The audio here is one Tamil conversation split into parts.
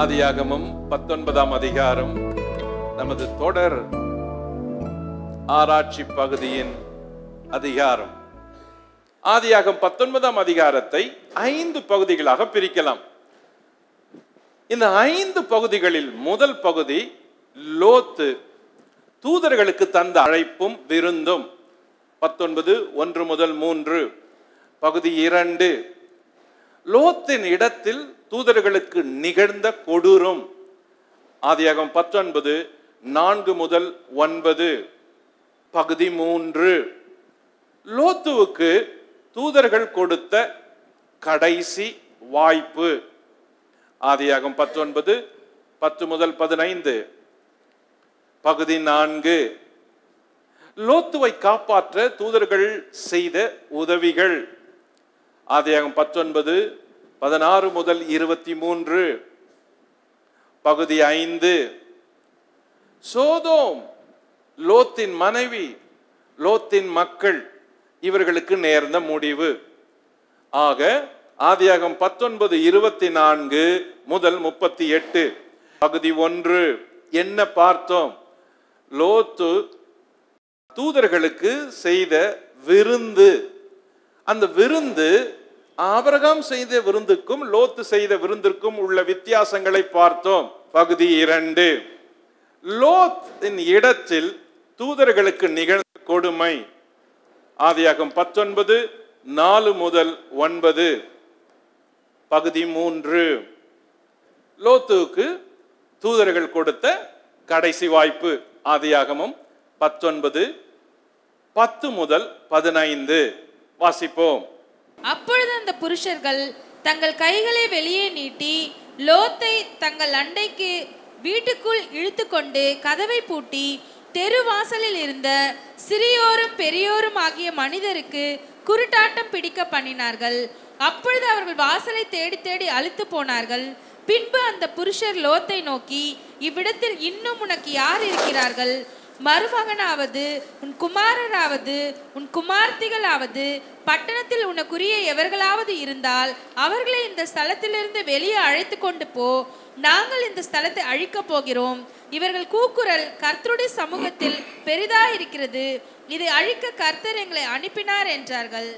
ஆதியாகமும் பத்தொன்பதாம் அதிகாரம் நமது தொடர் ஆராய்ச்சி பகுதியின் அதிகாரம் ஆதியாகம் பத்தொன்பதாம் அதிகாரத்தை ஐந்து பகுதிகளாக பிரிக்கலாம் இந்த ஐந்து பகுதிகளில் முதல் பகுதி லோத்து தூதர்களுக்கு தந்த அழைப்பும் விருந்தும் பத்தொன்பது ஒன்று முதல் மூன்று பகுதி இரண்டு லோத்தின் இடத்தில் தூதர்களுக்கு நிகழ்ந்த கொடூரம் ஆதியாகம் பத்தொன்பது நான்கு முதல் ஒன்பது பகுதி மூன்று லோத்துவுக்கு தூதர்கள் கொடுத்த கடைசி வாய்ப்பு ஆதியாகம் பத்தொன்பது பத்து முதல் பதினைந்து பகுதி நான்கு லோத்துவை காப்பாற்ற தூதர்கள் செய்த உதவிகள் ஆதியாகம் பத்தொன்பது பதினாறு முதல் இருபத்தி மூன்று பகுதி ஐந்து சோதோம் லோத்தின் மனைவி லோத்தின் மக்கள் இவர்களுக்கு நேர்ந்த முடிவு ஆக ஆதியாகம் பத்தொன்பது இருபத்தி நான்கு முதல் முப்பத்தி எட்டு பகுதி ஒன்று என்ன பார்த்தோம் லோத்து தூதர்களுக்கு செய்த விருந்து அந்த விருந்து ஆபரகம் செய்த விருந்துக்கும் லோத்து செய்த விருந்திற்கும் உள்ள வித்தியாசங்களை பார்த்தோம் பகுதி இரண்டு லோத்தின் இடத்தில் தூதர்களுக்கு நிகழ்ந்த கொடுமை ஆதியாகும் பத்தொன்பது நாலு முதல் ஒன்பது பகுதி மூன்று லோத்துவுக்கு தூதர்கள் கொடுத்த கடைசி வாய்ப்பு ஆதியாகமும் பத்தொன்பது பத்து முதல் பதினைந்து வாசிப்போம் அப்பொழுது அந்த புருஷர்கள் தங்கள் கைகளை வெளியே நீட்டி லோத்தை தங்கள் அண்டைக்கு வீட்டுக்குள் இழுத்து கொண்டு கதவை பூட்டி தெரு வாசலில் இருந்த சிறியோரும் பெரியோரும் ஆகிய மனிதருக்கு குருட்டாட்டம் பிடிக்க பண்ணினார்கள் அப்பொழுது அவர்கள் வாசலை தேடி தேடி அழுத்து போனார்கள் பின்பு அந்த புருஷர் லோத்தை நோக்கி இவ்விடத்தில் இன்னும் உனக்கு யார் இருக்கிறார்கள் மருமகனாவது உன் குமாரனாவது உன் குமார்த்திகளாவது பட்டணத்தில் உனக்குரிய எவர்களாவது இருந்தால் அவர்களை இந்த ஸ்தலத்திலிருந்து வெளியே அழைத்து கொண்டு போ நாங்கள் இந்த ஸ்தலத்தை அழிக்கப் போகிறோம் இவர்கள் கூக்குரல் கர்த்தருடைய சமூகத்தில் பெரிதாயிருக்கிறது இதை அழிக்க கர்த்தர் எங்களை அனுப்பினார் என்றார்கள்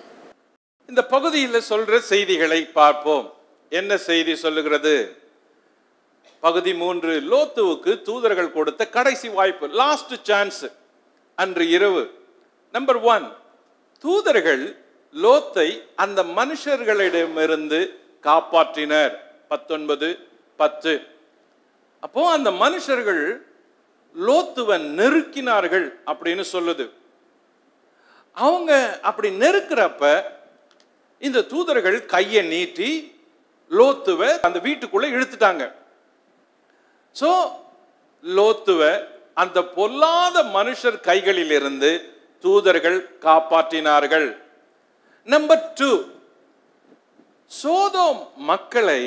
இந்த பகுதியில் சொல்ற செய்திகளை பார்ப்போம் என்ன செய்தி சொல்லுகிறது பகுதி மூன்று லோத்துவுக்கு தூதர்கள் கொடுத்த கடைசி வாய்ப்பு லாஸ்ட் சான்ஸ் அன்று இரவு நம்பர் ஒன் தூதர்கள் லோத்தை அந்த மனுஷர்களிடமிருந்து காப்பாற்றினர் பத்தொன்பது பத்து அப்போ அந்த மனுஷர்கள் லோத்துவை நெருக்கினார்கள் அப்படின்னு சொல்லுது அவங்க அப்படி நெருக்கிறப்ப இந்த தூதர்கள் கையை நீட்டி லோத்துவை அந்த வீட்டுக்குள்ளே இழுத்துட்டாங்க ஸோ லோத்துவை அந்த பொல்லாத மனுஷர் கைகளிலிருந்து தூதர்கள் காப்பாற்றினார்கள் நம்பர் டூ சோதோம் மக்களை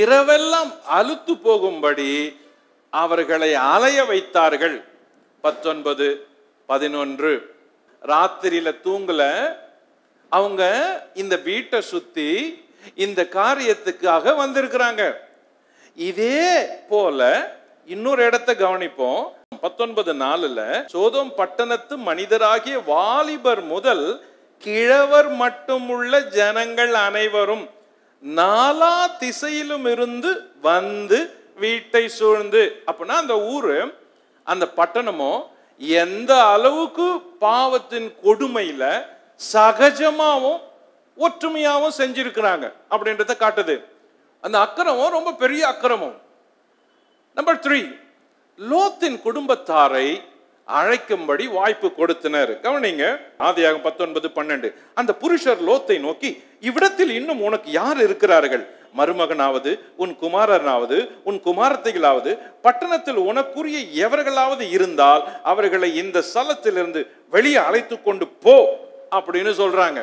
இரவெல்லாம் அழுத்து போகும்படி அவர்களை அலைய வைத்தார்கள் பத்தொன்பது பதினொன்று ராத்திரியில் தூங்கல அவங்க இந்த வீட்டை சுற்றி இந்த காரியத்துக்காக வந்திருக்கிறாங்க இதே போல இன்னொரு இடத்த கவனிப்போம் பத்தொன்பது நாலுல சோதம் பட்டணத்து மனிதராகிய வாலிபர் முதல் கிழவர் மட்டுமுள்ள ஜனங்கள் அனைவரும் நாலா திசையிலும் இருந்து வந்து வீட்டை சூழ்ந்து அப்படின்னா அந்த ஊரு அந்த பட்டணமோ எந்த அளவுக்கு பாவத்தின் கொடுமையில சகஜமாகவும் ஒற்றுமையாகவும் செஞ்சிருக்கிறாங்க அப்படின்றத காட்டுது அந்த அக்கிரமம் ரொம்ப பெரிய அக்கிரமம் நம்பர் த்ரீ லோத்தின் குடும்பத்தாரை அழைக்கும்படி வாய்ப்பு கொடுத்தனர் கவனிங்க ஆதியாகம் பத்தொன்பது பன்னெண்டு அந்த புருஷர் லோத்தை நோக்கி இவ்விடத்தில் இன்னும் உனக்கு யார் இருக்கிறார்கள் மருமகனாவது உன் குமாரனாவது உன் குமாரத்தைகளாவது பட்டணத்தில் உனக்குரிய எவர்களாவது இருந்தால் அவர்களை இந்த ஸ்தலத்திலிருந்து வெளியே அழைத்து கொண்டு போ அப்படின்னு சொல்றாங்க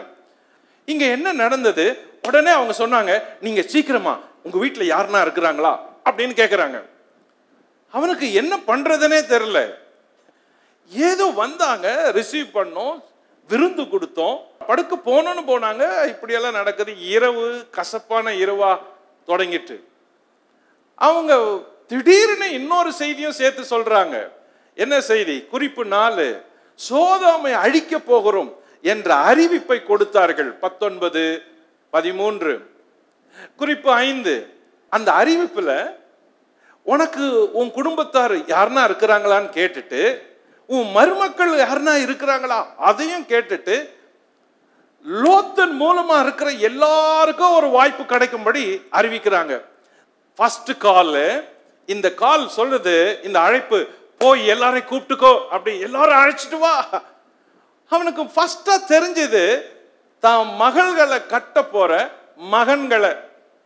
இங்க என்ன நடந்தது உடனே அவங்க சொன்னாங்க நீங்க சீக்கிரமா உங்கள் வீட்டில் யாருன்னா இருக்கிறாங்களா அப்படின்னு கேட்குறாங்க அவனுக்கு என்ன பண்ணுறதுனே தெரில ஏதோ வந்தாங்க ரிசீவ் பண்ணோம் விருந்து கொடுத்தோம் படுக்க போனோன்னு போனாங்க இப்படியெல்லாம் நடக்குது இரவு கசப்பான இரவா தொடங்கிட்டு அவங்க திடீர்னு இன்னொரு செய்தியும் சேர்த்து சொல்றாங்க என்ன செய்தி குறிப்பு நாலு சோதாமை அழிக்க போகிறோம் என்ற அறிவிப்பை கொடுத்தார்கள் பத்தொன்பது பதிமூன்று குறிப்பு ஐந்து அந்த அறிவிப்பில் உனக்கு உன் குடும்பத்தார் யாருனா இருக்கிறாங்களான்னு கேட்டுட்டு உன் மருமக்கள் யாருனா இருக்கிறாங்களா அதையும் கேட்டுட்டு லோத்தன் மூலமா இருக்கிற எல்லாருக்கும் ஒரு வாய்ப்பு கிடைக்கும்படி அறிவிக்கிறாங்க ஃபர்ஸ்ட் கால் இந்த கால் சொல்றது இந்த அழைப்பு போய் எல்லாரையும் கூப்பிட்டுக்கோ அப்படி எல்லாரும் அழைச்சிட்டு வா அவனுக்கு ஃபர்ஸ்டா தெரிஞ்சது தான் மகள்களை கட்ட போற மகன்களை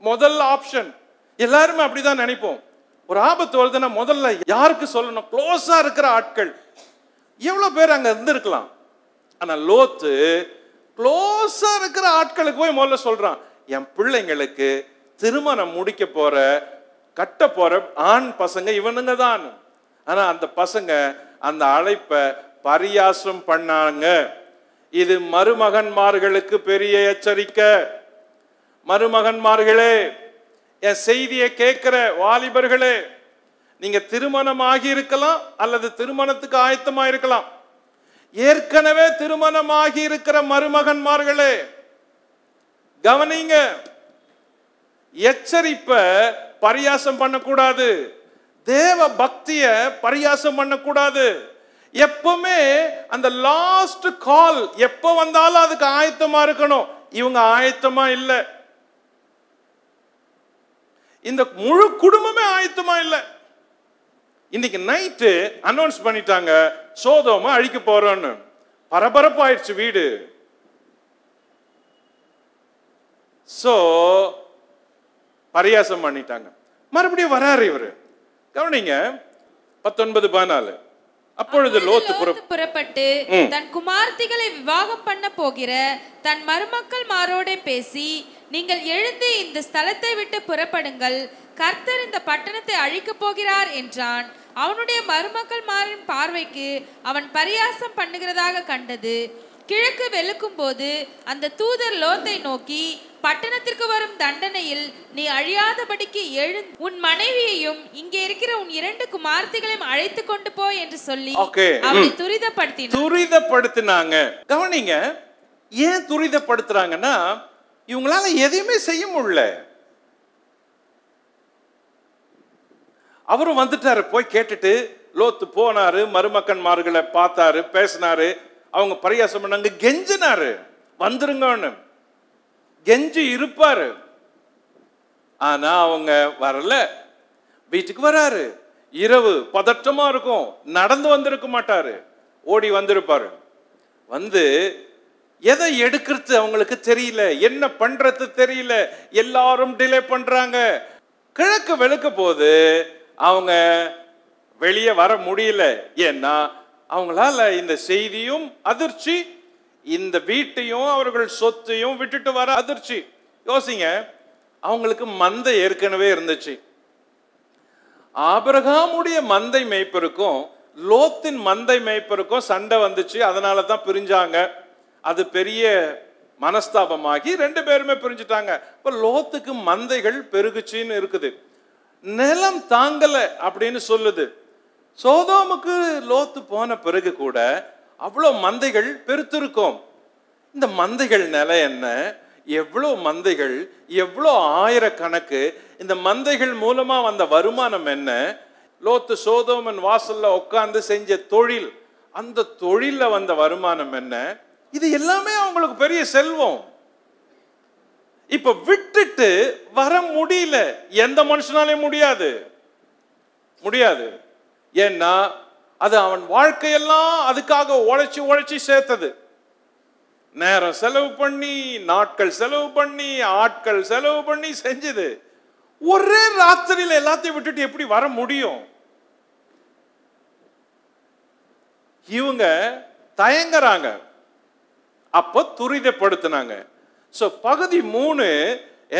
முதல் ஆப்ஷன் எல்லாருமே அப்படிதான் நினைப்போம் ஒரு ஆபத்து வருதுன்னா முதல்ல யாருக்கு சொல்லணும் க்ளோஸாக இருக்கிற ஆட்கள் எவ்வளோ பேர் அங்கே இருந்திருக்கலாம் ஆனால் லோத்து க்ளோஸாக இருக்கிற ஆட்களுக்கு போய் முதல்ல சொல்கிறான் என் பிள்ளைங்களுக்கு திருமணம் முடிக்க போகிற கட்ட போகிற ஆண் பசங்க இவனுங்க தான் ஆனால் அந்த பசங்க அந்த அழைப்பை பரியாசம் பண்ணாங்க இது மருமகன்மார்களுக்கு பெரிய எச்சரிக்கை மருமகன்மார்களே என் செய்தியை கேட்குற வாலிபர்களே நீங்கள் திருமணம் இருக்கலாம் அல்லது திருமணத்துக்கு ஆயத்தமாக இருக்கலாம் ஏற்கனவே திருமணம் இருக்கிற மருமகன்மார்களே கவனிங்க எச்சரிப்ப பரியாசம் பண்ணக்கூடாது தேவ பக்திய பரியாசம் பண்ணக்கூடாது எப்பவுமே அந்த லாஸ்ட் கால் எப்போ வந்தாலும் அதுக்கு ஆயத்தமா இருக்கணும் இவங்க ஆயத்தமா இல்லை இந்த முழு குடும்பமே ஆயத்தமா இல்லை இன்னைக்கு நைட்டு அனௌன்ஸ் பண்ணிட்டாங்க சோதோமா அழிக்க போறோம்னு பரபரப்பு ஆயிடுச்சு வீடு ஸோ பரியாசம் பண்ணிட்டாங்க மறுபடியும் வராரு இவர் கவனிங்க பத்தொன்பது பதினாலு அப்பொழுது லோத்து புறப்பட்டு தன் குமார்த்திகளை விவாகம் பண்ண போகிற தன் மருமக்கள் மாரோட பேசி நீங்கள் எழுந்து இந்த ஸ்தலத்தை விட்டு புறப்படுங்கள் கர்த்தர் இந்த பட்டணத்தை அழிக்க போகிறார் என்றான் அவனுடைய மருமக்கள் மாறின் பார்வைக்கு அவன் பரியாசம் பண்ணுகிறதாக கண்டது கிழக்கு வெளுக்கும் போது அந்த தூதர் லோத்தை நோக்கி பட்டணத்திற்கு வரும் தண்டனையில் நீ அழியாதபடிக்கு எழு உன் மனைவியையும் இங்கே இருக்கிற உன் இரண்டு குமார்த்திகளையும் அழைத்து கொண்டு போ என்று சொல்லி அவரை துரிதப்படுத்தி துரிதப்படுத்தினாங்க கவனிங்க ஏன் துரிதப்படுத்துறாங்கன்னா இவங்களால எதையுமே செய்ய முடியல அவரும் வந்துட்டாரு போய் கேட்டுட்டு லோத்து போனாரு மருமக்கன்மார்களை பார்த்தாரு பேசினாரு அவங்க பரியாசம் பண்ணாங்க கெஞ்சினாரு வந்துருங்கன்னு கெஞ்சி இருப்பாரு ஆனா அவங்க வரல வீட்டுக்கு வராரு இரவு பதற்றமா இருக்கும் நடந்து வந்திருக்க மாட்டாரு ஓடி வந்திருப்பாரு வந்து எதை எடுக்கிறது அவங்களுக்கு தெரியல என்ன பண்றது தெரியல எல்லாரும் டிலே பண்றாங்க கிழக்கு வெளுக்க போது அவங்க வெளியே வர முடியல ஏன்னா அவங்களால இந்த செய்தியும் அதிர்ச்சி இந்த வீட்டையும் அவர்கள் சொத்தையும் விட்டுட்டு வர அதிர்ச்சி யோசிங்க அவங்களுக்கு மந்தை ஏற்கனவே இருந்துச்சு ஆபரகாமுடைய மந்தை மேய்ப்பருக்கும் லோத்தின் மந்தை மேய்ப்பருக்கும் சண்டை வந்துச்சு அதனால தான் பிரிஞ்சாங்க அது பெரிய மனஸ்தாபமாகி ரெண்டு பேருமே பிரிஞ்சுட்டாங்க இப்போ லோத்துக்கு மந்தைகள் பெருகுச்சின்னு இருக்குது நிலம் தாங்கலை அப்படின்னு சொல்லுது சோதோமுக்கு லோத்து போன பிறகு கூட அவ்வளோ மந்தைகள் பெருத்திருக்கோம் இந்த மந்தைகள் நிலை என்ன எவ்வளோ மந்தைகள் எவ்வளோ ஆயிரக்கணக்கு இந்த மந்தைகள் மூலமாக வந்த வருமானம் என்ன லோத்து சோதோமன் வாசலில் உட்காந்து செஞ்ச தொழில் அந்த தொழிலில் வந்த வருமானம் என்ன இது எல்லாமே அவங்களுக்கு பெரிய செல்வம் இப்ப விட்டுட்டு வர முடியல எந்த மனுஷனாலே முடியாது முடியாது ஏன்னா அது அவன் வாழ்க்கையெல்லாம் அதுக்காக உழைச்சி உழைச்சி சேர்த்தது நேரம் செலவு பண்ணி நாட்கள் செலவு பண்ணி ஆட்கள் செலவு பண்ணி செஞ்சது ஒரே ராத்திரியில் எல்லாத்தையும் விட்டுட்டு எப்படி வர முடியும் இவங்க தயங்குறாங்க அப்போ துரிதப்படுத்தினாங்க ஸோ பகுதி மூணு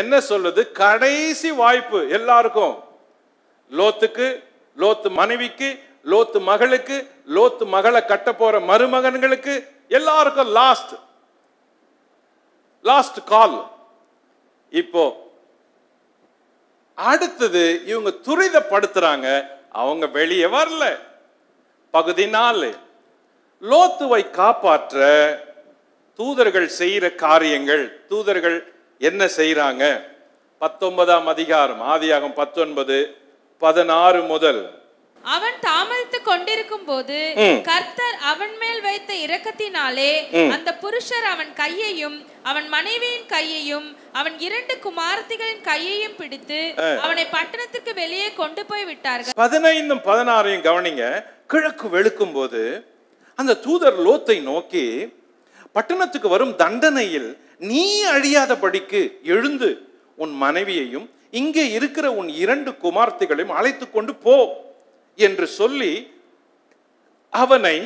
என்ன சொல்லுது கடைசி வாய்ப்பு எல்லாருக்கும் லோத்துக்கு லோத்து மனைவிக்கு லோத்து மகளுக்கு லோத்து மகளை கட்ட போற மருமகன்களுக்கு எல்லாருக்கும் லாஸ்ட் லாஸ்ட் கால் இப்போ அடுத்தது இவங்க துரிதப்படுத்துறாங்க அவங்க வெளியே வரல பகுதி நாலு லோத்துவை காப்பாற்ற தூதர்கள் செய்கிற காரியங்கள் தூதர்கள் என்ன செய்கிறாங்க பத்தொன்பதாம் அதிகாரம் ஆதியாகம் பத்தொன்பது பதினாறு முதல் அவன் தாமதித்துக் கொண்டிருக்கும் போது கர்த்தர் அவன் மேல் வைத்த இரக்கத்தினாலே அந்த புருஷர் அவன் கையையும் அவன் மனைவியின் கையையும் அவன் இரண்டு குமாரத்திகளின் கையையும் பிடித்து அவனை பட்டணத்துக்கு வெளியே கொண்டு போய் விட்டார்கள் பதினைந்தும் பதினாறையும் கவனிங்க கிழக்கு வெளுக்கும் போது அந்த தூதர் லோத்தை நோக்கி பட்டணத்துக்கு வரும் தண்டனையில் நீ அழியாதபடிக்கு எழுந்து உன் மனைவியையும் இங்கே இருக்கிற உன் இரண்டு குமார்த்திகளையும் அழைத்து கொண்டு போ என்று சொல்லி அவனை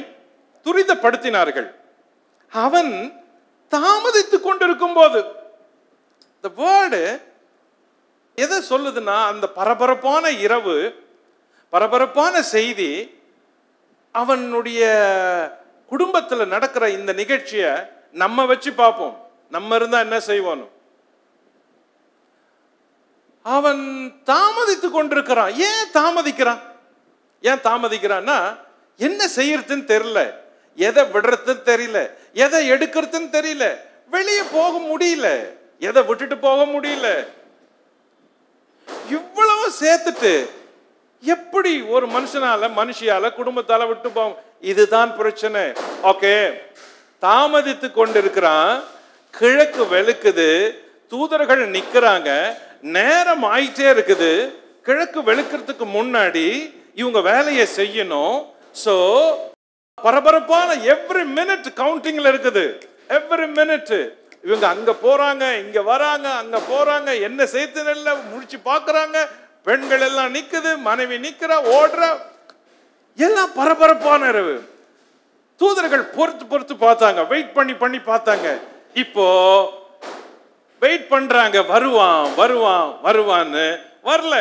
துரிதப்படுத்தினார்கள் அவன் தாமதித்துக் கொண்டிருக்கும் போது இந்த வேர்டு எதை சொல்லுதுன்னா அந்த பரபரப்பான இரவு பரபரப்பான செய்தி அவனுடைய குடும்பத்தில் நடக்கிற இந்த நிகழ்ச்சியை நம்ம வச்சு பார்ப்போம் நம்ம இருந்தால் என்ன செய்வோம் அவன் தாமதித்து கொண்டிருக்கிறான் ஏன் தாமதிக்கிறான் ஏன் தாமதிக்கிறான்னா என்ன செய்யறதுன்னு தெரியல எதை விடுறதுன்னு தெரியல எதை எடுக்கிறதுன்னு தெரியல வெளியே போக முடியல எதை விட்டுட்டு போக முடியல இவ்வளவு சேர்த்துட்டு எப்படி ஒரு மனுஷனால மனுஷியால குடும்பத்தால விட்டு போகும் இதுதான் பிரச்சனை ஓகே தாமதித்து கொண்டிருக்கிறான் கிழக்கு வெளுக்குது தூதர்கள் நிற்கிறாங்க நேரம் ஆயிட்டே இருக்குது கிழக்கு வெளுக்கிறதுக்கு முன்னாடி இவங்க வேலையை செய்யணும் ஸோ பரபரப்பான எவ்ரி மினிட் கவுண்டிங்ல இருக்குது எவ்ரி மினிட் இவங்க அங்க போறாங்க இங்க வராங்க அங்க போறாங்க என்ன சேர்த்து நெல்ல முடிச்சு பாக்குறாங்க பெண்கள் எல்லாம் நிக்குது மனைவி நிக்கிற ஓடுற எல்லாம் பரபரப்பான இரவு தூதர்கள் பொறுத்து பொறுத்து பார்த்தாங்க வெயிட் பண்ணி பண்ணி பார்த்தாங்க இப்போ வெயிட் பண்றாங்க வருவான் வருவான் வருவான்னு வரல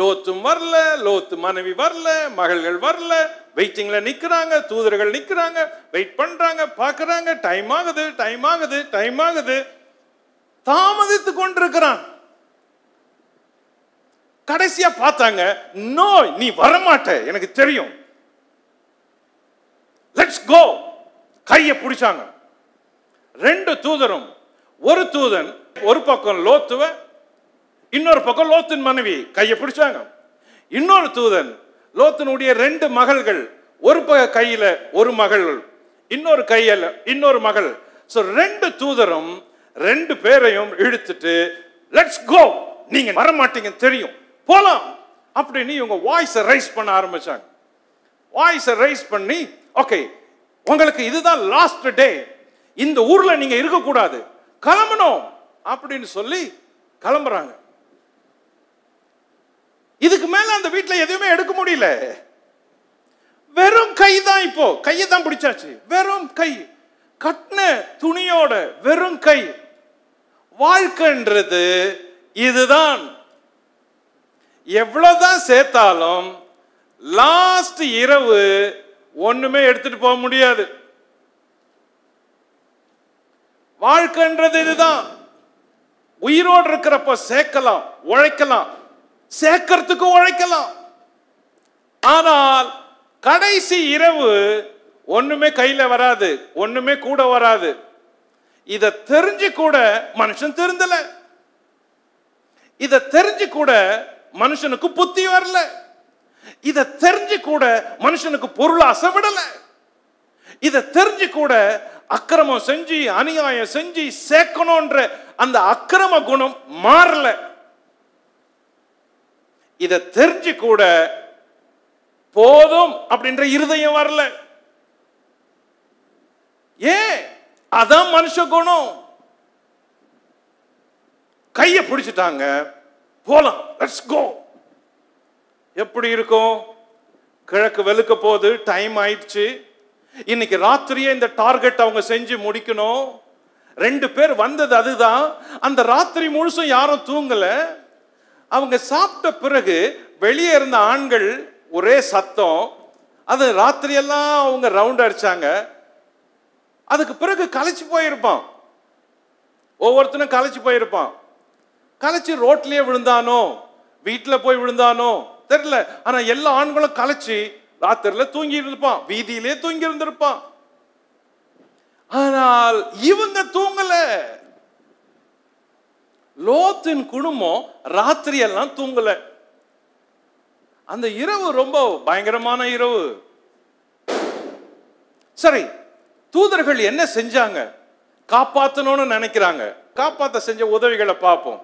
லோத்தும் வரல லோத்து மனைவி வரல மகள்கள் வரல வெயிட்டிங்ல நிக்கிறாங்க தூதர்கள் நிக்கிறாங்க வெயிட் பண்றாங்க பாக்குறாங்க டைம் ஆகுது டைம் ஆகுது டைம் ஆகுது தாமதித்து கொண்டிருக்கிறான் கடைசியா பார்த்தாங்க நோ நீ வரமாட்ட எனக்கு தெரியும் லெட்ஸ் கோ கையை பிடிச்சாங்க ரெண்டு தூதரும் ஒரு தூதன் ஒரு பக்கம் லோத்துவ இன்னொரு பக்கம் லோத்தின் மனைவி கையை பிடிச்சாங்க இன்னொரு தூதன் லோத்தனுடைய ரெண்டு மகள்கள் ஒரு ப கையில் ஒரு மகள் இன்னொரு கையில் இன்னொரு மகள் ஸோ ரெண்டு தூதரும் ரெண்டு பேரையும் இழுத்துட்டு லெட்ஸ் கோ நீங்கள் வரமாட்டீங்கன்னு தெரியும் போகலாம் அப்படின்னு இவங்க வாய்ஸை ரைஸ் பண்ண ஆரம்பிச்சாங்க வாய்ஸை ரைஸ் பண்ணி ஓகே உங்களுக்கு இதுதான் லாஸ்ட் டே இந்த ஊரில் நீங்கள் இருக்கக்கூடாது கிளம்பணும் அப்படின்னு சொல்லி கிளம்புறாங்க இதுக்கு மேல அந்த வீட்டில் எதுவுமே எடுக்க முடியல வெறும் கை தான் இப்போ கையை தான் பிடிச்சாச்சு வெறும் கை கட்டின துணியோட வெறும் கை வாழ்க்கைன்றது இதுதான் எவ்வளவுதான் சேர்த்தாலும் லாஸ்ட் இரவு ஒண்ணுமே எடுத்துட்டு போக முடியாது வாழ்க்கைன்றது இதுதான் உயிரோடு இருக்கிறப்ப சேர்க்கலாம் உழைக்கலாம் சேர்க்கறதுக்கு உழைக்கலாம் ஆனால் கடைசி இரவு ஒன்றுமே கையில் வராது ஒன்றுமே கூட வராது இதை தெரிஞ்சு கூட மனுஷன் திருந்தலை இதை தெரிஞ்சு கூட மனுஷனுக்கு புத்தி வரல இதை தெரிஞ்சு கூட மனுஷனுக்கு பொருள் அசைவிடலை இதை தெரிஞ்சு கூட அக்கிரமம் செஞ்சு அநியாயம் செஞ்சு சேர்க்கணுன்ற அந்த அக்கிரம குணம் மாறல இதை தெரிஞ்சு கூட போதும் அப்படின்ற இருதயம் வரல ஏன் அதான் மனுஷ குணம் கையை பிடிச்சிட்டாங்க போலாம் லெட்ஸ் கோ எப்படி இருக்கும் கிழக்கு வெளுக்க போகுது டைம் ஆயிடுச்சு இன்னைக்கு ராத்திரியே இந்த டார்கெட் அவங்க செஞ்சு முடிக்கணும் ரெண்டு பேர் வந்தது அதுதான் அந்த ராத்திரி முழுசும் யாரும் தூங்கல அவங்க சாப்பிட்ட பிறகு வெளியே இருந்த ஆண்கள் ஒரே சத்தம் அது ராத்திரியெல்லாம் அவங்க ரவுண்ட் அடிச்சாங்க அதுக்கு பிறகு கலைச்சு போயிருப்பான் ஒவ்வொருத்தனும் கலைச்சு போயிருப்பான் கலைச்சு ரோட்லேயே விழுந்தானோ வீட்டில் போய் விழுந்தானோ தெரியல ஆனால் எல்லா ஆண்களும் கலைச்சு ராத்திரில தூங்கி இருந்திருப்பான் வீதியிலே தூங்கி இருந்திருப்பான் ஆனால் இவங்க தூங்கல லோத்தின் குடும்பம் ராத்திரி எல்லாம் தூங்கல அந்த இரவு ரொம்ப பயங்கரமான இரவு சரி தூதர்கள் என்ன செஞ்சாங்க காப்பாத்தணும்னு நினைக்கிறாங்க காப்பாற்ற செஞ்ச உதவிகளை பார்ப்போம்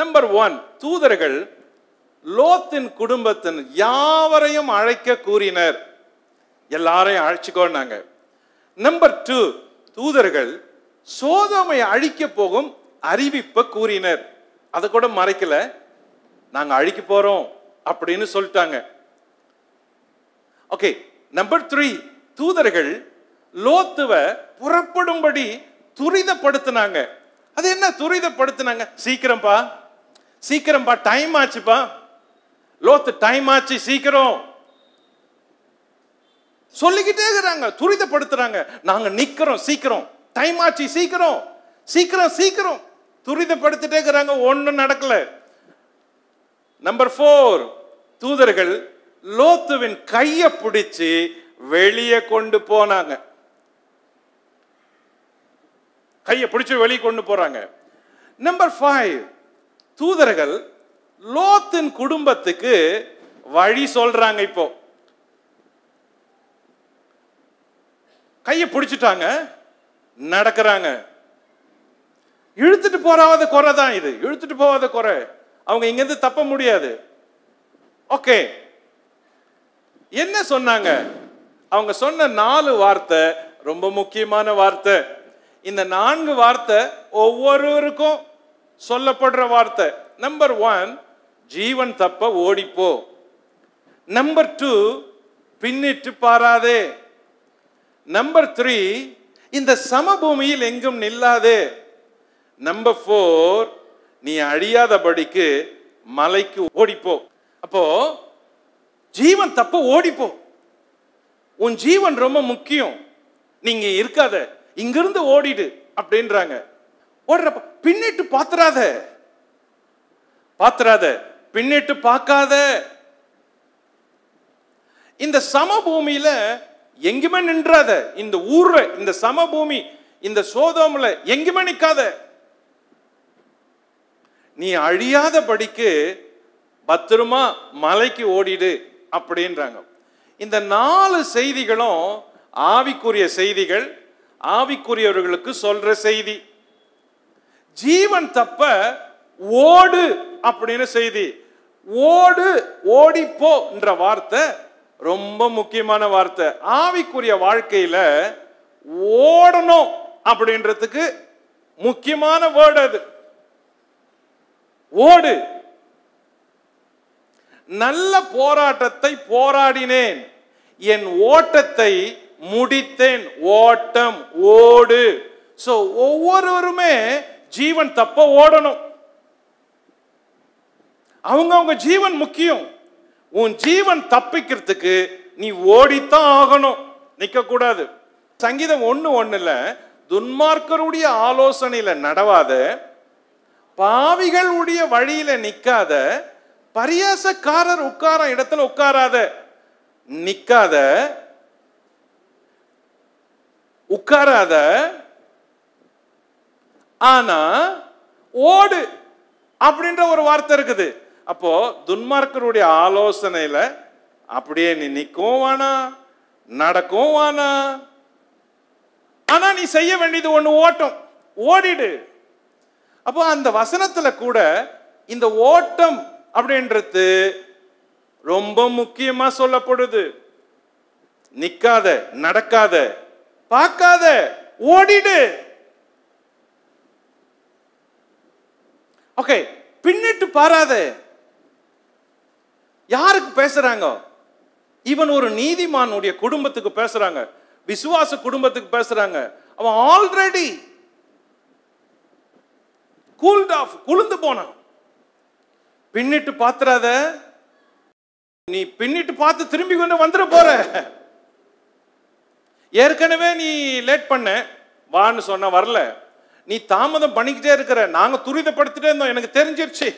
நம்பர் ஒன் தூதர்கள் லோத்தின் குடும்பத்தின் யாவரையும் அழைக்க கூறினர் எல்லாரையும் அழைச்சிக்கோன்னாங்க நம்பர் டூ தூதர்கள் சோதமை அழிக்க போகும் அறிவிப்பை கூறினர் அதை கூட மறைக்கல நாங்கள் அழிக்க போகிறோம் அப்படின்னு சொல்லிட்டாங்க ஓகே நம்பர் த்ரீ தூதர்கள் லோத்துவ புறப்படும்படி துரிதப்படுத்தினாங்க அது என்ன துரிதப்படுத்தினாங்க சீக்கிரம்பா சீக்கிரம்ப்பா டைம் ஆச்சுப்பா லோத்து டைம் ஆச்சு சீக்கிரம் சொல்லிக்கிட்டே இருக்கிறாங்க துரிதப்படுத்துறாங்க நாங்க நிக்கிறோம் சீக்கிரம் டைம் ஆச்சு சீக்கிரம் சீக்கிரம் சீக்கிரம் துரிதப்படுத்திட்டே இருக்கிறாங்க ஒன்றும் நடக்கல நம்பர் ஃபோர் தூதர்கள் லோத்துவின் கையை பிடிச்சி வெளியே கொண்டு போனாங்க கையை பிடிச்சி வெளியே கொண்டு போறாங்க நம்பர் ஃபைவ் தூதர்கள் லோத்தின் குடும்பத்துக்கு வழி சொல்றாங்க இப்போ கையை பிடிச்சிட்டாங்க நடக்கிறாங்க இழுத்துட்டு போறாவது குறை தான் இது இழுத்துட்டு போகாத குறை அவங்க இங்கேருந்து தப்ப முடியாது ஓகே என்ன சொன்னாங்க அவங்க சொன்ன நாலு வார்த்தை ரொம்ப முக்கியமான வார்த்தை இந்த நான்கு வார்த்தை ஒவ்வொருவருக்கும் சொல்லப்படுற வார்த்தை நம்பர் ஒன் ஜீவன் தப்ப ஓடிப்போ நம்பர் டூ பின்னிட்டு பாராதே நம்பர் த்ரீ இந்த சமபூமியில் எங்கும் நில்லாதே நம்பர் ஃபோர் நீ அழியாதபடிக்கு மலைக்கு ஓடிப்போ அப்போ ஜீவன் தப்ப ஓடிப்போ உன் ஜீவன் ரொம்ப முக்கியம் நீங்க இருக்காத இங்கிருந்து ஓடிடு அப்படின்றாங்க ஓடுறப்ப பின்னிட்டு பாத்துறாத பாத்துறாத பின்னிட்டு பார்க்காத இந்த சமபூமியில எங்குமே நின்றாத இந்த ஊர்ல இந்த சமபூமி இந்த சோதோமில் எங்குமே நிற்காத நீ அழியாத படிக்கு பத்திரமா மலைக்கு ஓடிடு அப்படின்றாங்க இந்த நாலு செய்திகளும் ஆவிக்குரிய செய்திகள் ஆவிக்குரியவர்களுக்கு சொல்ற செய்தி ஜீவன் தப்ப ஓடு அப்படின்னு செய்தி ஓடு ஓடிப்போ என்ற வார்த்தை ரொம்ப முக்கியமான வார்த்தை ஆவிக்குரிய வாழ்க்கையில ஓடணும் அப்படின்றதுக்கு முக்கியமான வேர்டு அது ஓடு நல்ல போராட்டத்தை போராடினேன் என் ஓட்டத்தை முடித்தேன் ஓட்டம் ஓடு ஸோ ஒவ்வொருவருமே ஜீவன் தப்ப ஓடணும் அவங்க அவங்க ஜீவன் முக்கியம் உன் ஜீவன் தப்பிக்கிறதுக்கு நீ ஓடித்தான் ஆகணும் நிற்கக்கூடாது சங்கீதம் ஒன்று ஒன்றில் துன்மார்க்கருடைய ஆலோசனையில் நடவாத பாவிகளுடைய வழியில் நிற்காத பரியாசக்காரர் உட்கார இடத்துல உட்காராத நிற்காத உட்காராத ஆனா ஓடு அப்படின்ற ஒரு வார்த்தை இருக்குது அப்போ துன்மார்க்கருடைய ஆலோசனையில அப்படியே நீ நிற்கவும் வானா நடக்கவும் வானா ஆனா நீ செய்ய வேண்டியது ஒன்று ஓட்டம் ஓடிடு அப்போ அந்த வசனத்தில் கூட இந்த ஓட்டம் அப்படின்றது ரொம்ப முக்கியமாக சொல்லப்படுது நிக்காத நடக்காத பார்க்காத ஓடிடு ஓகே பின்னிட்டு பாராத யாருக்கு பேசுறாங்க இவன் ஒரு நீதிமானுடைய குடும்பத்துக்கு பேசுகிறாங்க விசுவாச குடும்பத்துக்கு பேசுகிறாங்க அவன் ஆல்ரெடி கூல்ட் ஆஃப் குளிர்ந்து போனான் பின்னிட்டு பாத்துறாத நீ பின்னிட்டு பார்த்து திரும்பி கொண்டு வந்துட போற ஏற்கனவே நீ லேட் பண்ண வான்னு சொன்ன வரல நீ தாமதம் பண்ணிக்கிட்டே இருக்கிற நாங்கள் துரிதப்படுத்திட்டே இருந்தோம் எனக்கு தெரிஞ்சிருச்சு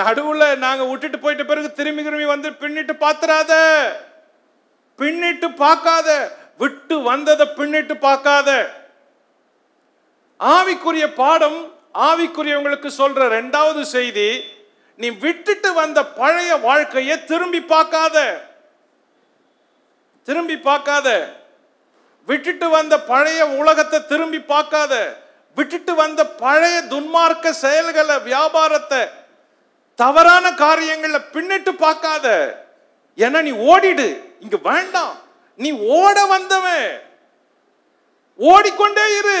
நடுவில் நாங்கள் விட்டுட்டு போயிட்ட பிறகு திரும்பி திரும்பி வந்து பின்னிட்டு பார்த்துறாத பின்னிட்டு பார்க்காத விட்டு வந்ததை பின்னிட்டு பார்க்காத ஆவிக்குரிய பாடம் ஆவிக்குரியவங்களுக்கு சொல்ற ரெண்டாவது செய்தி நீ விட்டுட்டு வந்த பழைய வாழ்க்கையை திரும்பி பார்க்காத திரும்பி பார்க்காத விட்டுட்டு வந்த பழைய உலகத்தை திரும்பி பார்க்காத விட்டுட்டு வந்த பழைய துன்மார்க்க செயல்களை வியாபாரத்தை தவறான காரியங்களை பின்னிட்டு பார்க்காத என நீ ஓடிடு இங்க வேண்டாம் நீ ஓட வந்தவன் ஓடிக்கொண்டே இரு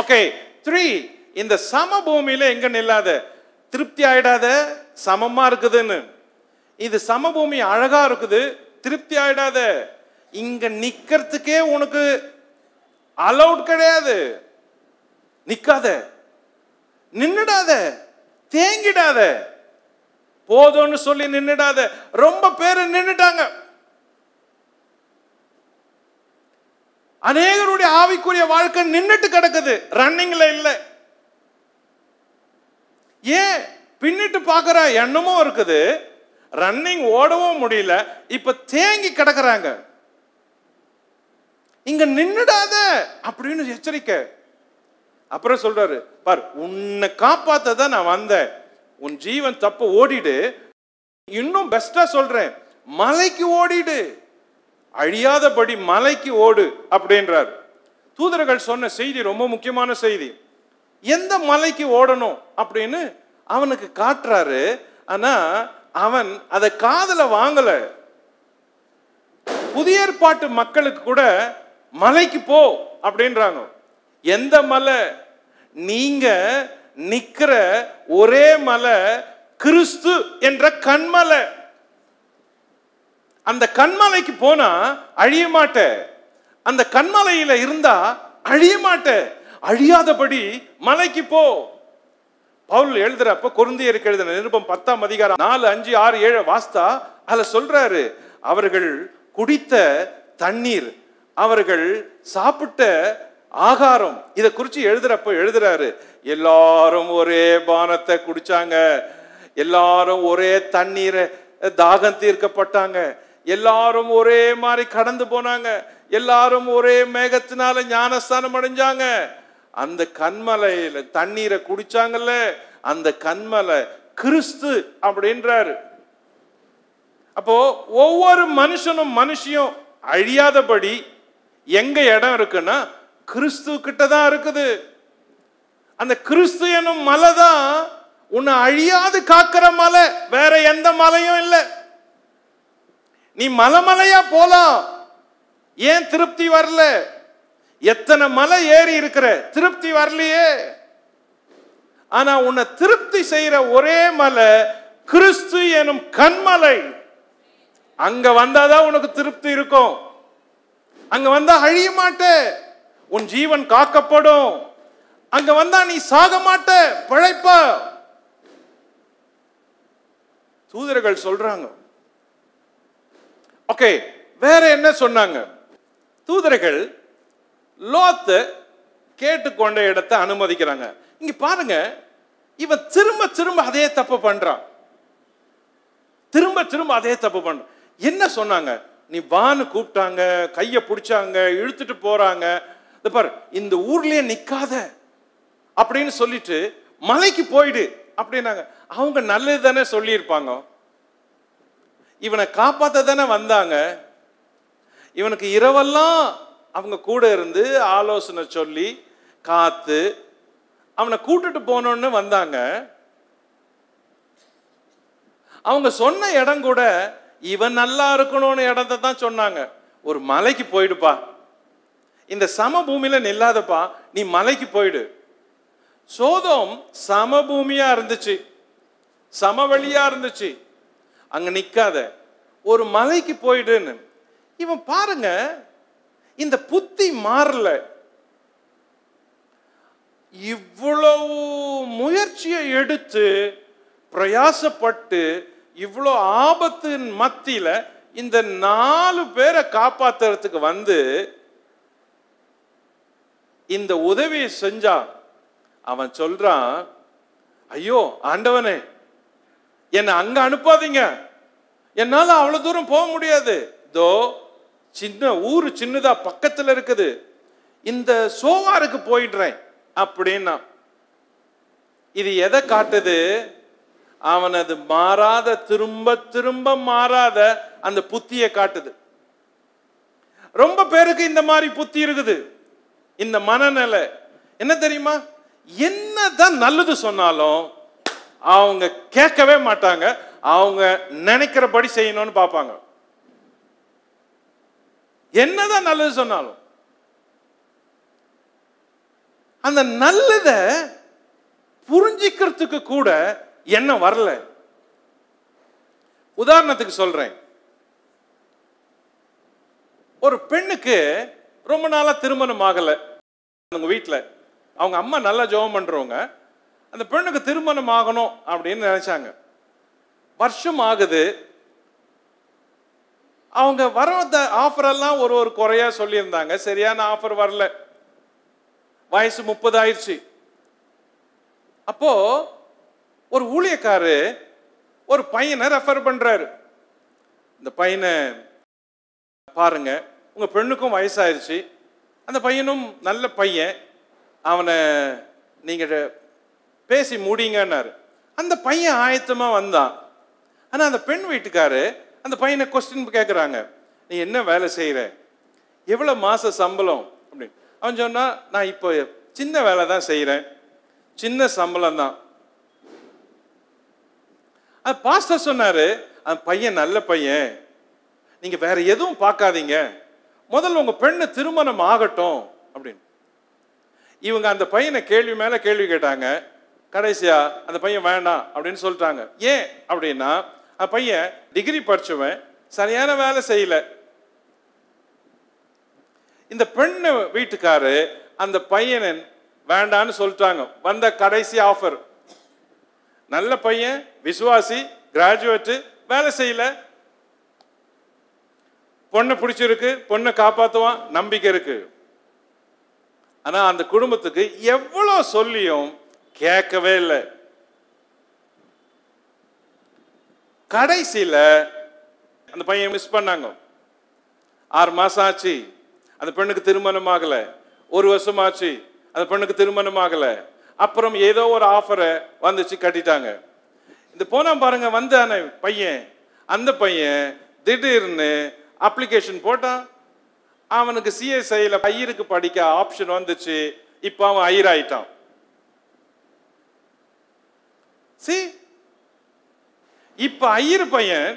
ஓகே த்ரீ இந்த சம பூமியில எங்க நில்லாத திருப்தி ஆயிடாத சமமா இருக்குதுன்னு இது சமபூமி அழகா இருக்குது திருப்தி ஆயிடாத இங்க நிக்கிறதுக்கே உனக்கு அலவுட் கிடையாது நிற்காத நின்றுடாத தேங்கிடாத போதும்னு சொல்லி நின்றுடாத ரொம்ப பேர் நின்றுட்டாங்க அநேகருடைய ஆவிக்குரிய வாழ்க்கை நின்றுட்டு கிடக்குது ரன்னிங்ல இல்லை ஏன் பின்னிட்டு பார்க்குற எண்ணமும் இருக்குது ரன்னிங் ஓடவும் முடியல இப்போ தேங்கி கிடக்குறாங்க இங்க நின்னுடாத அப்படின்னு எச்சரிக்க அப்புறம் சொல்றாரு பார் உன்னை காப்பாத்ததான் நான் வந்தேன் உன் ஜீவன் தப்ப ஓடிடு இன்னும் பெஸ்டா சொல்றேன் மலைக்கு ஓடிடு அழியாதபடி மலைக்கு ஓடு அப்படின்றார் தூதர்கள் சொன்ன செய்தி ரொம்ப முக்கியமான செய்தி எந்த மலைக்கு ஓடணும் அப்படின்னு அவனுக்கு காட்டுறாரு ஆனா அவன் அதை காதல வாங்கல புதிய ஏற்பாட்டு மக்களுக்கு கூட மலைக்கு போ அப்படின்றாங்க எந்த மலை நீங்க நிக்கிற ஒரே மலை கிறிஸ்து என்ற கண்மலை அந்த கண்மலைக்கு போனா அழிய மாட்ட அந்த கண்மலையில இருந்தா அழிய மாட்ட அழியாதபடி மலைக்கு போ பவுல் எழுதுறப்ப குருந்தியருக்கு எழுத நிருபம் பத்தாம் அதிகாரம் நாலு அஞ்சு ஆறு ஏழு வாஸ்தா அதில் சொல்றாரு அவர்கள் குடித்த தண்ணீர் அவர்கள் சாப்பிட்ட ஆகாரம் இதை குறித்து எழுதுறப்ப எழுதுறாரு எல்லாரும் ஒரே பானத்தை குடிச்சாங்க எல்லாரும் ஒரே தண்ணீரை தாகம் தீர்க்கப்பட்டாங்க எல்லாரும் ஒரே மாதிரி கடந்து போனாங்க எல்லாரும் ஒரே மேகத்தினால ஞானஸ்தானம் அடைஞ்சாங்க அந்த கண்மலையில தண்ணீரை குடிச்சாங்கல்ல அந்த கண்மலை கிறிஸ்து அப்படின்றாரு அப்போ ஒவ்வொரு மனுஷனும் மனுஷியும் அழியாதபடி எங்க இடம் இருக்குன்னா கிறிஸ்து கிட்ட தான் இருக்குது அந்த கிறிஸ்து எனும் மலை தான் உன்னை அழியாது காக்கிற மலை வேற எந்த மலையும் இல்லை நீ மலை மலையா போலாம் ஏன் திருப்தி வரல எத்தனை மலை ஏறி இருக்கிற திருப்தி வரலையே ஆனா உன்னை திருப்தி செய்யற ஒரே மலை கிறிஸ்து எனும் கண்மலை அங்க வந்தாதான் உனக்கு திருப்தி இருக்கும் அங்க வந்தா அழிய மாட்ட உன் ஜீவன் காக்கப்படும் அங்க வந்தா நீ சாக மாட்ட பழைப்ப தூதர்கள் சொல்றாங்க ஓகே வேற என்ன சொன்னாங்க தூதர்கள் லோத்து கேட்டுக்கொண்ட இடத்தை அனுமதிக்கிறாங்க இங்க பாருங்க இவன் திரும்ப திரும்ப அதே தப்பு பண்றான் திரும்ப திரும்ப அதே தப்பு பண்றான் என்ன சொன்னாங்க நீ வான்னு கூப்பிட்டாங்க கையை பிடிச்சாங்க இழுத்துட்டு போகிறாங்க இந்த பார் இந்த ஊர்லேயே நிற்காத அப்படின்னு சொல்லிட்டு மலைக்கு போயிடு அப்படின்னாங்க அவங்க நல்லது தானே சொல்லியிருப்பாங்க இவனை காப்பாற்ற தானே வந்தாங்க இவனுக்கு இரவெல்லாம் அவங்க கூட இருந்து ஆலோசனை சொல்லி காத்து அவனை கூட்டுட்டு போனோன்னு வந்தாங்க அவங்க சொன்ன இடம் கூட இவன் நல்லா இருக்கணும்னு இடத்த தான் சொன்னாங்க ஒரு மலைக்கு போயிடுப்பா இந்த சமபூமியில் நில்லாதப்பா நீ மலைக்கு போயிடு சோதம் சமபூமியாக இருந்துச்சு சமவெளியாக இருந்துச்சு அங்கே நிற்காத ஒரு மலைக்கு போயிடுன்னு இவன் பாருங்க இந்த புத்தி மாறல இவ்வளவு முயற்சியை எடுத்து பிரயாசப்பட்டு இவ்வளோ ஆபத்தின் மத்தியில் இந்த நாலு பேரை காப்பாத்துறதுக்கு வந்து இந்த உதவியை செஞ்சா அவன் சொல்றான் ஐயோ ஆண்டவனே என்னை அங்க அனுப்பாதீங்க என்னால் அவ்வளோ தூரம் போக முடியாது தோ சின்ன ஊர் சின்னதா பக்கத்தில் இருக்குது இந்த சோவாருக்கு போயிடுறேன் அப்படின்னா இது எதை காட்டுது அவனது மாறாத திரும்ப திரும்ப மாறாத அந்த புத்தியை காட்டுது ரொம்ப பேருக்கு இந்த மாதிரி புத்தி இருக்குது இந்த மனநிலை என்ன தெரியுமா என்னதான் நல்லது சொன்னாலும் அவங்க கேட்கவே மாட்டாங்க அவங்க நினைக்கிறபடி செய்யணும்னு பார்ப்பாங்க என்னதான் நல்லது சொன்னாலும் அந்த நல்லதை புரிஞ்சிக்கிறதுக்கு கூட என்ன வரல உதாரணத்துக்கு சொல்கிறேன் ஒரு பெண்ணுக்கு ரொம்ப நாளாக திருமணம் ஆகலை அவங்க வீட்டில் அவங்க அம்மா நல்லா ஜோபம் பண்ணுறவங்க அந்த பெண்ணுக்கு திருமணம் ஆகணும் அப்படின்னு நினச்சாங்க வருஷம் ஆகுது அவங்க வர ஆஃபரெல்லாம் ஒரு ஒரு குறையா சொல்லியிருந்தாங்க சரியான ஆஃபர் வரல வயசு முப்பது ஆயிடுச்சு அப்போது ஒரு ஊழியக்காரு ஒரு பையனை ரெஃபர் பண்றாரு இந்த பையனை பாருங்க உங்கள் பெண்ணுக்கும் வயசாயிருச்சு அந்த பையனும் நல்ல பையன் அவனை நீங்கள் பேசி முடிங்கன்னாரு அந்த பையன் ஆயத்தமாக வந்தான் ஆனால் அந்த பெண் வீட்டுக்காரு அந்த பையனை கொஸ்டின் கேட்குறாங்க நீ என்ன வேலை செய்கிற எவ்வளோ மாத சம்பளம் அப்படின்னு அவன் சொன்னால் நான் இப்போ சின்ன வேலை தான் செய்கிறேன் சின்ன சம்பளம் தான் அது பாஸ்டர் சொன்னார் அந்த பையன் நல்ல பையன் நீங்கள் வேற எதுவும் பார்க்காதீங்க முதல்ல உங்கள் பெண்ணு திருமணம் ஆகட்டும் அப்படின்னு இவங்க அந்த பையனை கேள்வி மேலே கேள்வி கேட்டாங்க கடைசியா அந்த பையன் வேண்டாம் அப்படின்னு சொல்லிட்டாங்க ஏன் அப்படின்னா அந்த பையன் டிகிரி படித்தவன் சரியான வேலை செய்யலை இந்த பெண்ணு வீட்டுக்காரு அந்த பையனை வேண்டான்னு சொல்லிட்டாங்க வந்த கடைசி ஆஃபர் நல்ல பையன் விசுவாசி கிராஜுவேட்டு வேலை செய்யல பொண்ணை பிடிச்சிருக்கு பொண்ணை காப்பாற்றுவான் நம்பிக்கை இருக்கு ஆனால் அந்த குடும்பத்துக்கு எவ்வளோ சொல்லியும் கேட்கவே இல்லை கடைசியில் அந்த பையன் மிஸ் பண்ணாங்க ஆறு மாதம் ஆச்சு அந்த பெண்ணுக்கு திருமணம் ஆகலை ஒரு வருஷம் ஆச்சு அந்த பெண்ணுக்கு திருமணம் ஆகலை அப்புறம் ஏதோ ஒரு ஆஃபரை வந்துச்சு கட்டிட்டாங்க இந்த போனால் பாருங்க வந்த பையன் அந்த பையன் திடீர்னு அப்ளிகேஷன் போட்டான் அவனுக்கு சிஎஸ்ஐயில் ஐயருக்கு படிக்க ஆப்ஷன் வந்துச்சு இப்போ அவன் ஐயர் ஆயிட்டான் சி இப்போ ஐயர் பையன்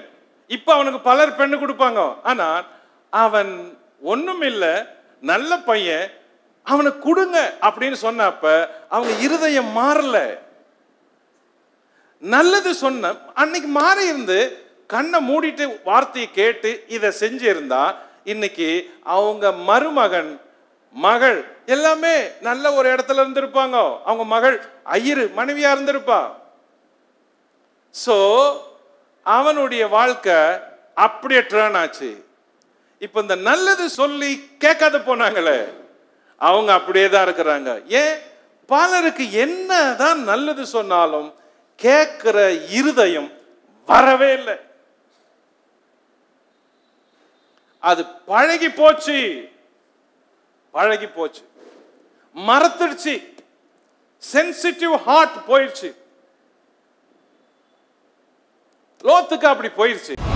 இப்போ அவனுக்கு பலர் பெண்ணு கொடுப்பாங்க ஆனால் அவன் ஒன்றும் இல்லை நல்ல பையன் அவனை கொடுங்க அப்படின்னு சொன்னப்ப அவங்க இருதயம் மாறலை நல்லது சொன்ன அன்னைக்கு மாறி இருந்து கண்ணை மூடிட்டு வார்த்தையை கேட்டு இதை செஞ்சிருந்தா இன்னைக்கு அவங்க மருமகன் மகள் எல்லாமே நல்ல ஒரு இடத்துல இருந்திருப்பாங்க அவங்க மகள் ஐயரு மனைவியா இருந்திருப்பா ஸோ அவனுடைய வாழ்க்கை அப்படியே டேர்ன் ஆச்சு இப்போ இந்த நல்லது சொல்லி கேட்காத போனாங்களே அவங்க அப்படியே தான் இருக்கிறாங்க ஏன் பலருக்கு என்ன தான் நல்லது சொன்னாலும் கேட்கிற இருதயம் வரவே இல்லை அது பழகி போச்சு பழகி போச்சு மறத்துடுச்சு சென்சிட்டிவ் ஹார்ட் போயிடுச்சு லோத்துக்கு அப்படி போயிடுச்சு